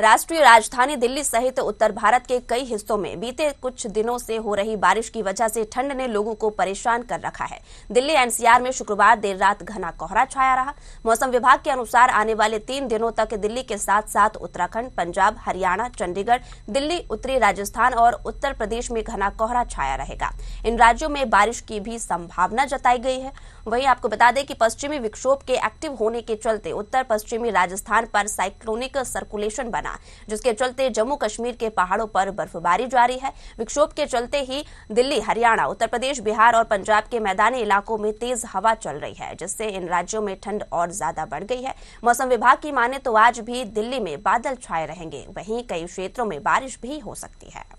राष्ट्रीय राजधानी दिल्ली सहित उत्तर भारत के कई हिस्सों में बीते कुछ दिनों से हो रही बारिश की वजह से ठंड ने लोगों को परेशान कर रखा है दिल्ली एनसीआर में शुक्रवार देर रात घना कोहरा छाया रहा मौसम विभाग के अनुसार आने वाले तीन दिनों तक दिल्ली के साथ साथ उत्तराखंड पंजाब हरियाणा चंडीगढ़ दिल्ली उत्तरी राजस्थान और उत्तर प्रदेश में घना कोहरा छाया रहेगा इन राज्यों में बारिश की भी संभावना जताई गई है वहीं आपको बता दें कि पश्चिमी विक्षोभ के एक्टिव होने के चलते उत्तर पश्चिमी राजस्थान पर साइक्लोनिक सर्कुलेशन बना बना जिसके चलते जम्मू कश्मीर के पहाड़ों पर बर्फबारी जारी है विक्षोभ के चलते ही दिल्ली हरियाणा उत्तर प्रदेश बिहार और पंजाब के मैदानी इलाकों में तेज हवा चल रही है जिससे इन राज्यों में ठंड और ज्यादा बढ़ गई है मौसम विभाग की माने तो आज भी दिल्ली में बादल छाए रहेंगे वहीं कई क्षेत्रों में बारिश भी हो सकती है